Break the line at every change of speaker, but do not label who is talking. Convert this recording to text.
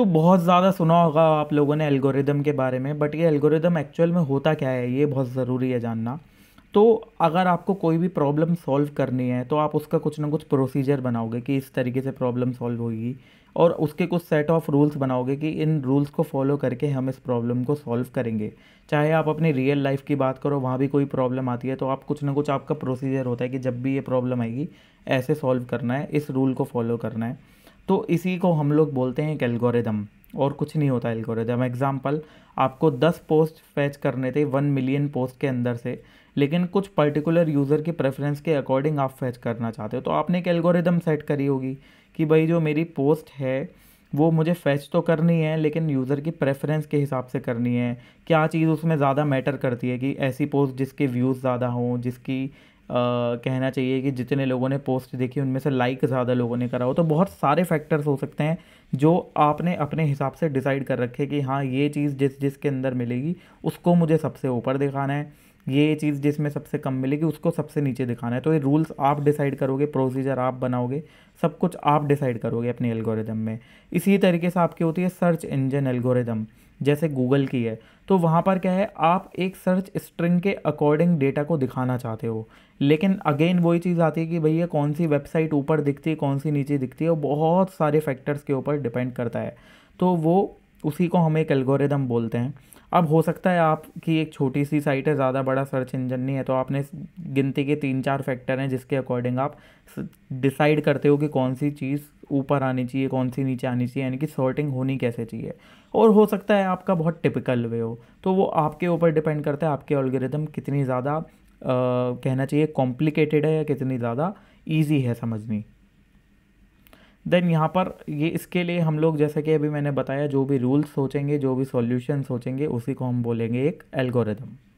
तो बहुत ज़्यादा सुना होगा आप लोगों ने एल्गोरिदम के बारे में बट ये एल्गोरिदम एक्चुअल में होता क्या है ये बहुत ज़रूरी है जानना तो अगर आपको कोई भी प्रॉब्लम सॉल्व करनी है तो आप उसका कुछ ना कुछ प्रोसीजर बनाओगे कि इस तरीके से प्रॉब्लम सॉल्व होगी और उसके कुछ सेट ऑफ रूल्स बनाओगे कि इन रूल्स को फॉलो करके हम इस प्रॉब्लम को सॉल्व करेंगे चाहे आप अपनी रियल लाइफ की बात करो वहाँ भी कोई प्रॉब्लम आती है तो आप कुछ ना कुछ आपका प्रोसीजर होता है कि जब भी ये प्रॉब्लम आएगी ऐसे सॉल्व करना है इस रूल को फॉलो करना है तो इसी को हम लोग बोलते हैं एक एल्गोरिदम और कुछ नहीं होता एल्गोरिदम एग्जाम्पल आपको 10 पोस्ट फैच करने थे 1 मिलियन पोस्ट के अंदर से लेकिन कुछ पर्टिकुलर यूज़र की प्रेफरेंस के अकॉर्डिंग आप फैच करना चाहते हो तो आपने एक एल्गोरिदम सेट करी होगी कि भाई जो मेरी पोस्ट है वो मुझे फैच तो करनी है लेकिन यूज़र की प्रेफरेंस के हिसाब से करनी है क्या चीज़ उसमें ज़्यादा मैटर करती है कि ऐसी पोस्ट जिसके व्यूज़ ज़्यादा हों जिसकी कहना चाहिए कि जितने लोगों ने पोस्ट देखी उनमें से लाइक ज़्यादा लोगों ने करा हो तो बहुत सारे फैक्टर्स हो सकते हैं जो आपने अपने हिसाब से डिसाइड कर रखे कि हाँ ये चीज़ जिस जिसके अंदर मिलेगी उसको मुझे सबसे ऊपर दिखाना है ये चीज़ जिसमें सबसे कम मिलेगी उसको सबसे नीचे दिखाना है तो ये रूल्स आप डिसाइड करोगे प्रोसीजर आप बनाओगे सब कुछ आप डिसाइड करोगे अपने एल्गोरिदम में इसी तरीके से आपकी होती है सर्च इंजन एल्गोरिदम जैसे गूगल की है तो वहाँ पर क्या है आप एक सर्च स्ट्रिंग के अकॉर्डिंग डेटा को दिखाना चाहते हो लेकिन अगेन वही चीज़ आती है कि भैया कौन सी वेबसाइट ऊपर दिखती है कौन सी नीचे दिखती है और बहुत सारे फैक्टर्स के ऊपर डिपेंड करता है तो वो उसी को हम एक एल्गोरिदम बोलते हैं अब हो सकता है आपकी एक छोटी सी साइट है ज़्यादा बड़ा सर्च इंजन नहीं है तो आपने गिनती के तीन चार फैक्टर हैं जिसके अकॉर्डिंग आप डिसाइड करते हो कि कौन सी चीज़ ऊपर आनी चाहिए कौन सी नीचे आनी चाहिए यानी कि सॉर्टिंग होनी कैसे चाहिए और हो सकता है आपका बहुत टिपिकल वे हो तो वो आपके ऊपर डिपेंड करता है आपके ऑलगरिदम कितनी ज़्यादा कहना चाहिए कॉम्प्लिकेटेड है या कितनी ज़्यादा ईजी है समझनी देन यहाँ पर ये इसके लिए हम लोग जैसे कि अभी मैंने बताया जो भी रूल्स सोचेंगे जो भी सॉल्यूशन सोचेंगे उसी को हम बोलेंगे एक एल्गोरिदम